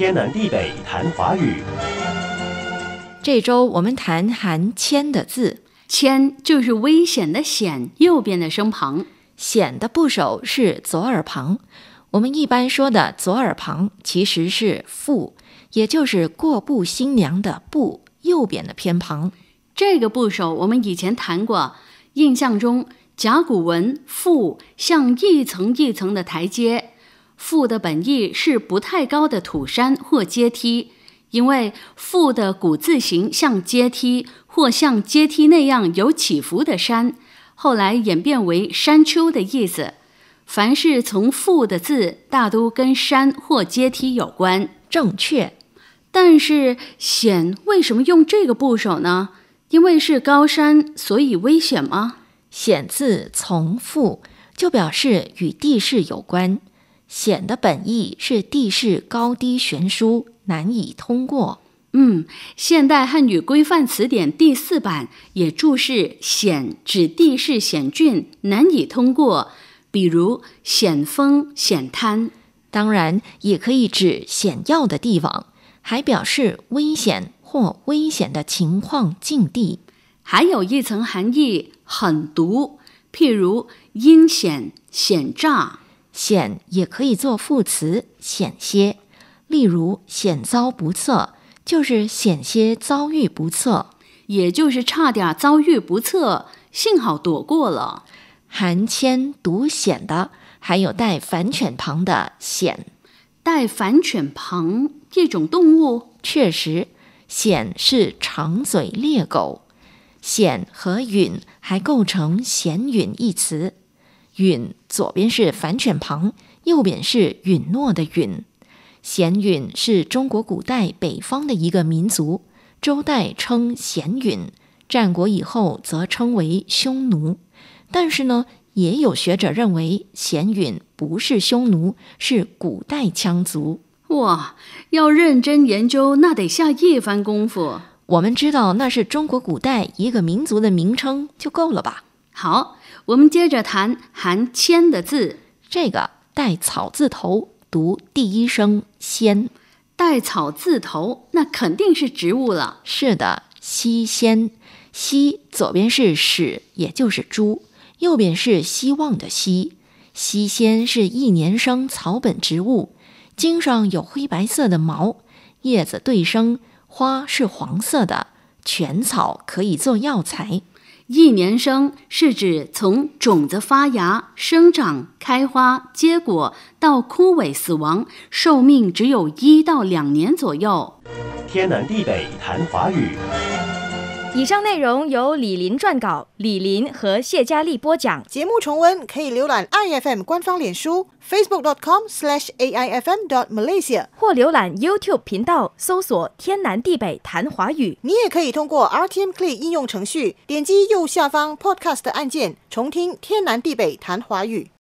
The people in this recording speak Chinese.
天南地北谈华语。这周我们谈含“谦”的字，“谦”就是危险的“险”，右边的声旁。“险”的部首是左耳旁。我们一般说的左耳旁其实是“阜”，也就是过步新娘的“步”，右边的偏旁。这个部首我们以前谈过，印象中甲骨文“阜”像一层一层的台阶。富的本意是不太高的土山或阶梯，因为“富的古字形像阶梯或像阶梯那样有起伏的山，后来演变为山丘的意思。凡是从“富的字，大都跟山或阶梯有关。正确。但是“险”为什么用这个部首呢？因为是高山，所以危险吗？“险”字从“富，就表示与地势有关。险的本意是地势高低悬殊，难以通过。嗯，《现代汉语规范词典》第四版也注释“险”指地势险峻，难以通过，比如险峰、险滩。当然，也可以指险要的地方，还表示危险或危险的情况、境地。还有一层含义，很毒，譬如阴险、险诈。险也可以做副词，险些。例如，险遭不测，就是险些遭遇不测，也就是差点遭遇不测，幸好躲过了。含“铅读“险”的，还有带反犬旁的“险”。带反犬旁这种动物，确实，险是长嘴猎狗。险和“允”还构成“险允”一词。允左边是反犬旁，右边是允诺的允。鲜允是中国古代北方的一个民族，周代称鲜允，战国以后则称为匈奴。但是呢，也有学者认为鲜允不是匈奴，是古代羌族。哇，要认真研究那得下一番功夫。我们知道那是中国古代一个民族的名称就够了吧。好，我们接着谈含“铅”的字。这个带草字头，读第一声“仙。带草字头，那肯定是植物了。是的，西仙。西左边是“豕”，也就是猪；右边是“希望”的“希”。西仙是一年生草本植物，茎上有灰白色的毛，叶子对生，花是黄色的，全草可以做药材。一年生是指从种子发芽、生长、开花、结果到枯萎死亡，寿命只有一到两年左右。天南地北谈华语。以上内容由李林撰稿，李林和谢佳丽播讲。节目重温可以浏览 i FM 官方脸书 facebook.com/slash ai fm dot malaysia，或浏览 YouTube 频道搜索“天南地北谈华语”。你也可以通过 RTM p l 应用程序点击右下方 Podcast 按键，重听“天南地北谈华语”。